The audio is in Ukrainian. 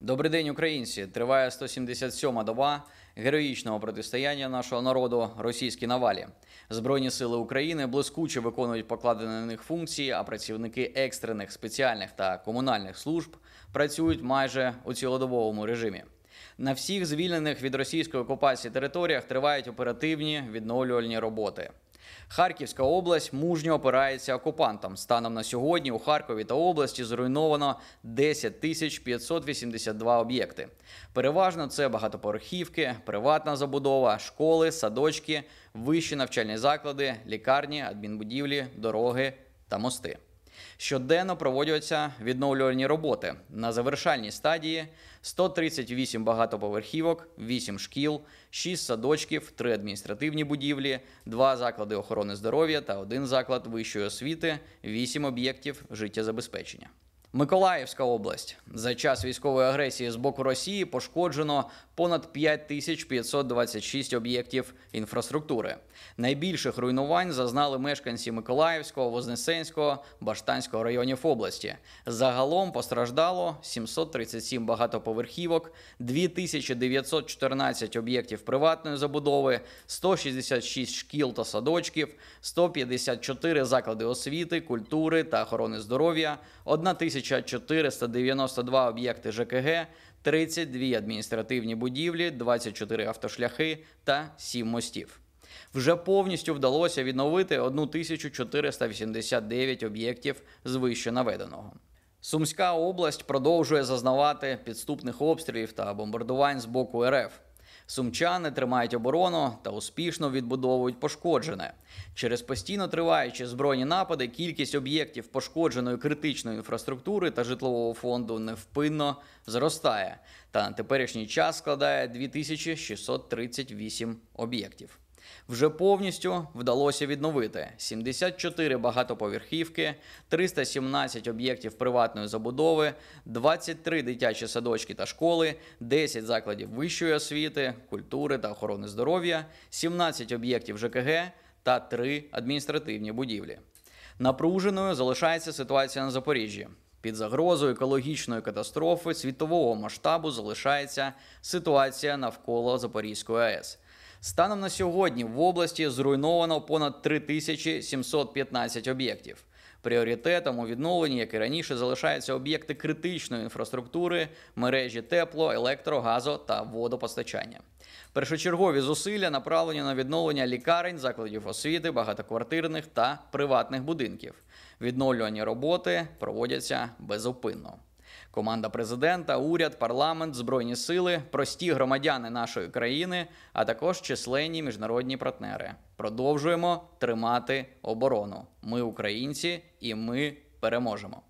Добрий день, українці! Триває 177-ма доба героїчного протистояння нашого народу російській навалі. Збройні сили України блискуче виконують покладені на них функції, а працівники екстрених спеціальних та комунальних служб працюють майже у цілодобовому режимі. На всіх звільнених від російської окупації територіях тривають оперативні відновлювальні роботи. Харківська область мужньо опирається окупантам. Станом на сьогодні у Харкові та області зруйновано 10 тисяч 582 об'єкти. Переважно це багатоповерхівки, приватна забудова, школи, садочки, вищі навчальні заклади, лікарні, адмінбудівлі, дороги та мости. Щоденно проводяться відновлювальні роботи на завершальній стадії: 138 багатоповерхівок, 8 шкіл, 6 садочків, 3 адміністративні будівлі, 2 заклади охорони здоров'я та 1 заклад вищої освіти, 8 об'єктів життєзабезпечення. Миколаївська область за час військової агресії з боку Росії пошкоджено понад 5526 об'єктів інфраструктури. Найбільших руйнувань зазнали мешканці Миколаївського, Вознесенського Баштанського районів області. Загалом постраждало 737 багатоповерхівок, 2914 об'єктів приватної забудови, 166 шкіл та садочків, 154 заклади освіти, культури та охорони здоров'я, 1000 1492 об'єкти ЖКГ, 32 адміністративні будівлі, 24 автошляхи та 7 мостів. Вже повністю вдалося відновити 1489 об'єктів з вище наведеного. Сумська область продовжує зазнавати підступних обстрілів та бомбардувань з боку РФ. Сумчани тримають оборону та успішно відбудовують пошкоджене. Через постійно триваючі збройні напади кількість об'єктів пошкодженої критичної інфраструктури та житлового фонду невпинно зростає. Та на теперішній час складає 2638 об'єктів. Вже повністю вдалося відновити 74 багатоповерхівки, 317 об'єктів приватної забудови, 23 дитячі садочки та школи, 10 закладів вищої освіти, культури та охорони здоров'я, 17 об'єктів ЖКГ та 3 адміністративні будівлі. Напруженою залишається ситуація на Запоріжжі. Під загрозою екологічної катастрофи світового масштабу залишається ситуація навколо Запорізької АЕС. Станом на сьогодні в області зруйновано понад 3715 об'єктів. Пріоритетом у відновленні, як і раніше, залишаються об'єкти критичної інфраструктури, мережі тепло, електро, газо та водопостачання. Першочергові зусилля направлені на відновлення лікарень, закладів освіти, багатоквартирних та приватних будинків. Відновлювані роботи проводяться безупинно. Команда президента, уряд, парламент, збройні сили, прості громадяни нашої країни, а також численні міжнародні партнери. Продовжуємо тримати оборону. Ми українці, і ми переможемо.